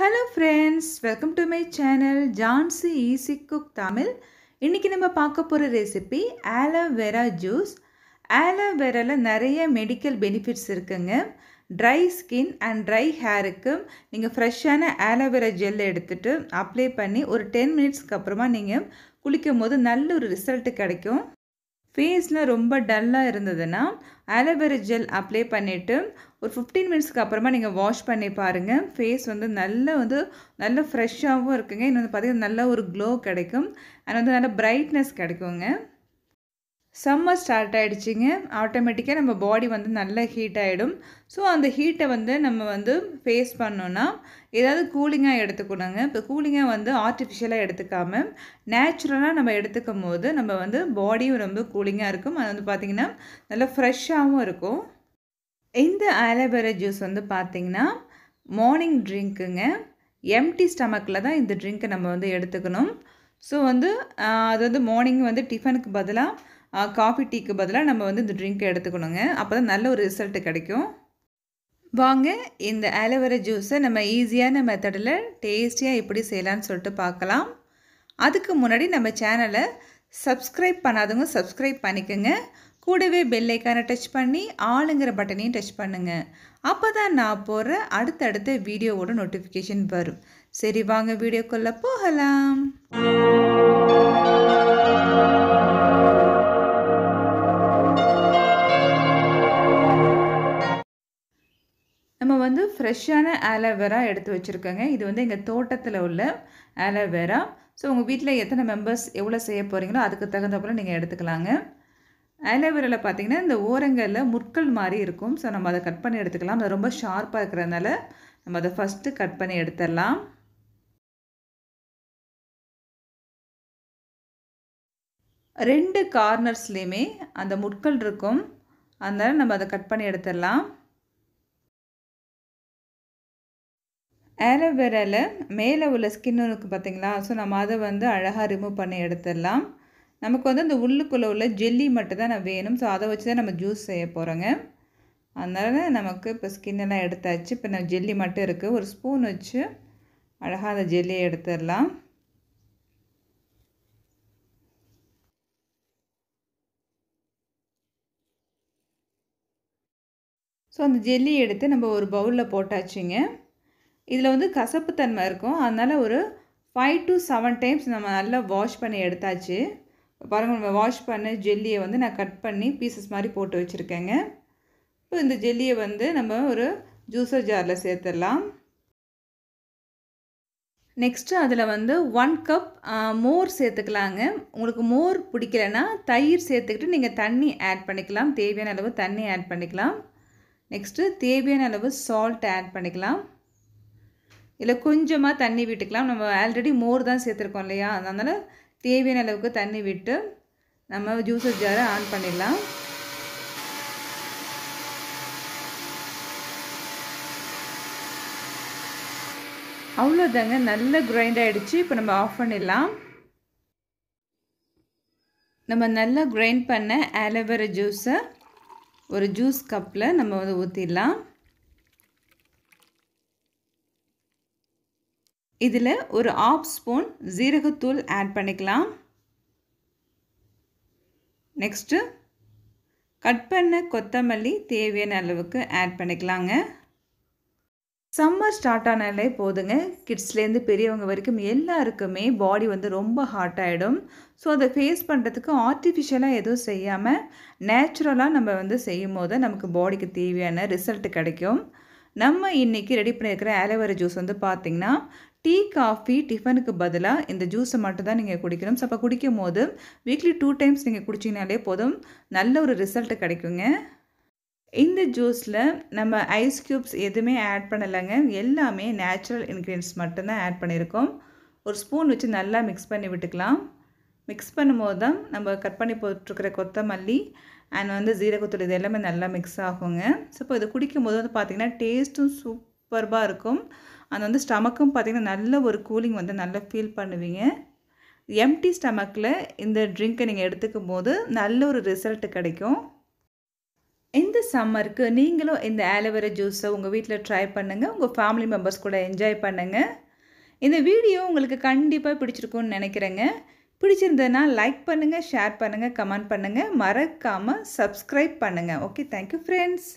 hello friends welcome to my channel Jansi easy cook Tamil இன்றைக்கி நம்ம பார்க்க போகிற ரெசிபி ஆலோவேரா ஜூஸ் ஆலோவேராவில் நிறைய மெடிக்கல் பெனிஃபிட்ஸ் இருக்குங்க ட்ரை ஸ்கின் அண்ட் ட்ரை ஹேருக்கு நீங்கள் ஃப்ரெஷ்ஷான ஆலோவேரா ஜெல் எடுத்துகிட்டு அப்ளை பண்ணி ஒரு டென் மினிட்ஸ்க்கு அப்புறமா நீங்கள் குளிக்கும் போது நல்ல ஒரு ரிசல்ட்டு கிடைக்கும் ஃபேஸில் ரொம்ப டல்லாக இருந்ததுன்னா ஆலோவேரா ஜெல் அப்ளை பண்ணிவிட்டு ஒரு ஃபிஃப்டீன் மினிட்ஸ்க்கு அப்புறமா நீங்கள் வாஷ் பண்ணி பாருங்கள் ஃபேஸ் வந்து நல்ல வந்து நல்ல ஃப்ரெஷ்ஷாகவும் இருக்குங்க இன்னும் வந்து பார்த்திங்கன்னா நல்ல ஒரு க்ளோ கிடைக்கும் அண்ட் வந்து நல்ல பிரைட்னஸ் கிடைக்குங்க சம்மர் ஸ்டார்ட் ஆகிடுச்சிங்க ஆட்டோமேட்டிக்காக நம்ம பாடி வந்து நல்லா ஹீட் ஆகிடும் ஸோ அந்த ஹீட்டை வந்து நம்ம வந்து ஃபேஸ் பண்ணோன்னா ஏதாவது கூலிங்காக எடுத்துக்கணுங்க இப்போ கூலிங்காக வந்து ஆர்டிஃபிஷியலாக எடுத்துக்காம நேச்சுரலாக நம்ம எடுத்துக்கும் போது நம்ம வந்து பாடியும் ரொம்ப கூலிங்காக இருக்கும் அது வந்து பார்த்திங்கன்னா நல்லா ஃப்ரெஷ்ஷாகவும் இருக்கும் இந்த ஆலோவேரா ஜூஸ் வந்து பார்த்திங்கன்னா மார்னிங் ட்ரிங்க்குங்க எம்டி ஸ்டமக்கில் தான் இந்த ட்ரிங்க்கை நம்ம வந்து எடுத்துக்கணும் ஸோ வந்து அது வந்து மார்னிங் வந்து டிஃபனுக்கு பதிலாக காஃபி டீக்கு பதிலாக நம்ம வந்து இந்த ட்ரிங்க்கை எடுத்துக்கணுங்க அப்போ தான் நல்ல ஒரு ரிசல்ட்டு கிடைக்கும் வாங்க இந்த ஆலோவேரா ஜூஸை நம்ம ஈஸியான மெத்தடில் டேஸ்டியாக எப்படி செய்யலான்னு சொல்லிட்டு பார்க்கலாம் அதுக்கு முன்னாடி நம்ம சேனலை சப்ஸ்கிரைப் பண்ணாதவங்க சப்ஸ்கிரைப் பண்ணிக்கோங்க கூடவே பெல்லைக்கான டச் பண்ணி ஆளுங்கிற பட்டனையும் டச் பண்ணுங்கள் அப்போ தான் நான் போகிற அடுத்தடுத்த வீடியோவோட நோட்டிஃபிகேஷன் வரும் சரி வாங்க வீடியோக்குள்ளே போகலாம் வந்து ஃப்ரெஷ்ஷான ஆலோவேரா எடுத்து வச்சுருக்கேங்க இது வந்து எங்கள் தோட்டத்தில் உள்ள ஆலோவேரா ஸோ உங்கள் வீட்டில் எத்தனை மெம்பர்ஸ் எவ்வளோ செய்ய போகிறீங்களோ அதுக்கு தகுந்த நீங்கள் எடுத்துக்கலாங்க ஆலோவேராவில் பார்த்தீங்கன்னா இந்த ஓரங்களில் முற்கள் மாதிரி இருக்கும் ஸோ நம்ம அதை கட் பண்ணி எடுத்துக்கலாம் அது ரொம்ப ஷார்ப்பாக இருக்கிறதுனால நம்ம அதை ஃபஸ்ட்டு கட் பண்ணி எடுத்துடலாம் ரெண்டு கார்னர்ஸ்லேயுமே அந்த முட்கள் இருக்கும் அதனால் நம்ம அதை கட் பண்ணி எடுத்துடலாம் ஆலோவேராவில் மேலே உள்ள ஸ்கின் இருக்குது பார்த்தீங்களா ஸோ நம்ம அதை வந்து அழகாக ரிமூவ் பண்ணி எடுத்துடலாம் நமக்கு வந்து அந்த உள்ளுக்குள்ளே உள்ள ஜெல்லி மட்டும் தான் நான் வேணும் ஸோ அதை வச்சு தான் நம்ம ஜூஸ் செய்ய போகிறோங்க அதனால் நமக்கு இப்போ ஸ்கின்னெல்லாம் எடுத்தாச்சு இப்போ நான் ஜெல்லி மட்டும் இருக்குது ஒரு ஸ்பூன் வச்சு அழகாக அந்த ஜெல்லியை எடுத்துடலாம் ஸோ அந்த ஜெல்லி எடுத்து நம்ம ஒரு பவுலில் போட்டாச்சுங்க இதில் வந்து கசப்புத்தன்மை இருக்கும் அதனால் ஒரு ஃபைவ் டு செவன் டைம்ஸ் நம்ம நல்லா வாஷ் பண்ணி எடுத்தாச்சு பாருங்கள் நம்ம வாஷ் பண்ண ஜெல்லியை வந்து நான் கட் பண்ணி பீசஸ் மாதிரி போட்டு வச்சுருக்கேங்க இப்போ இந்த ஜெல்லியை வந்து நம்ம ஒரு ஜூஸர் ஜாரில் சேர்த்துடலாம் நெக்ஸ்ட்டு அதில் வந்து ஒன் கப் மோர் சேர்த்துக்கலாங்க உங்களுக்கு மோர் பிடிக்கலன்னா தயிர் சேர்த்துக்கிட்டு நீங்கள் தண்ணி ஆட் பண்ணிக்கலாம் தேவையான அளவு தண்ணி ஆட் பண்ணிக்கலாம் நெக்ஸ்ட்டு தேவையான அளவு சால்ட் ஆட் பண்ணிக்கலாம் இல்லை கொஞ்சமாக தண்ணி விட்டுக்கலாம் நம்ம ஆல்ரெடி மோர் தான் சேர்த்துருக்கோம் இல்லையா அதனால் தேவையான அளவுக்கு தண்ணி விட்டு நம்ம ஜூஸர் ஜாரை ஆன் பண்ணிடலாம் அவ்வளோதாங்க நல்ல கிரைண்ட் ஆகிடுச்சு இப்போ நம்ம ஆஃப் பண்ணிடலாம் நம்ம நல்லா கிரைண்ட் பண்ண ஆலோவேரா ஜூஸை ஒரு ஜூஸ் கப்பில் நம்ம வந்து ஊற்றிடலாம் இதில் ஒரு ஆஃப் ஸ்பூன் ஜீரகத்தூள் ஆட் பண்ணிக்கலாம் நெக்ஸ்ட்டு கட் பண்ண கொத்தமல்லி தேவையான அளவுக்கு ஆட் பண்ணிக்கலாங்க சம்மர் ஸ்டார்ட் ஆனாலே போதுங்க கிட்ஸ்லேருந்து பெரியவங்க வரைக்கும் எல்லாருக்குமே பாடி வந்து ரொம்ப ஹாட் ஆகிடும் ஸோ அதை ஃபேஸ் பண்ணுறதுக்கு ஆர்டிஃபிஷியலாக எதுவும் செய்யாமல் நேச்சுரலாக நம்ம வந்து செய்யும் போது நமக்கு பாடிக்கு தேவையான ரிசல்ட் கிடைக்கும் நம்ம இன்றைக்கி ரெடி பண்ணியிருக்கிற ஆலோவேரா ஜூஸ் வந்து பார்த்திங்கன்னா டீ காஃபி டிஃபனுக்கு பதிலாக இந்த ஜூஸை மட்டும் தான் நீங்கள் குடிக்கணும் ஸோ அப்போ குடிக்கும் போது வீக்லி டூ டைம்ஸ் நீங்கள் குடிச்சிங்கனாலே போதும் நல்ல ஒரு ரிசல்ட் கிடைக்குங்க இந்த ஜூஸில் நம்ம ஐஸ் க்யூப்ஸ் எதுவுமே ஆட் பண்ணலைங்க எல்லாமே நேச்சுரல் இன்க்ரீடியன்ஸ் மட்டும்தான் ஆட் பண்ணியிருக்கோம் ஒரு ஸ்பூன் வச்சு நல்லா மிக்ஸ் பண்ணி விட்டுக்கலாம் மிக்ஸ் பண்ணும்போது தான் நம்ம கட் பண்ணி போட்டிருக்கிற கொத்தமல்லி அண்ட் வந்து ஜீரகத்தூள் இது எல்லாமே நல்லா மிக்ஸ் ஆகுங்க ஸோ இப்போ இது குடிக்கும்போது வந்து பார்த்திங்கன்னா டேஸ்ட்டும் சூப்பர்பாக இருக்கும் அது வந்து ஸ்டமக்கும் பார்த்திங்கன்னா நல்ல ஒரு கூலிங் வந்து நல்லா ஃபீல் பண்ணுவீங்க எம்டி ஸ்டமக்கில் இந்த ட்ரிங்க்கை நீங்கள் எடுத்துக்கும் போது நல்ல ஒரு ரிசல்ட்டு கிடைக்கும் இந்த சம்மருக்கு நீங்களும் இந்த ஆலோவேரா ஜூஸை உங்கள் வீட்டில் ட்ரை பண்ணுங்கள் உங்கள் ஃபேமிலி மெம்பர்ஸ் கூட என்ஜாய் பண்ணுங்கள் இந்த வீடியோ உங்களுக்கு கண்டிப்பாக பிடிச்சிருக்குன்னு நினைக்கிறேங்க பிடிச்சிருந்ததுன்னா லைக் பண்ணுங்கள் ஷேர் பண்ணுங்கள் கமெண்ட் பண்ணுங்கள் மறக்காமல் சப்ஸ்கிரைப் பண்ணுங்கள் ஓகே தேங்க்யூ ஃப்ரெண்ட்ஸ்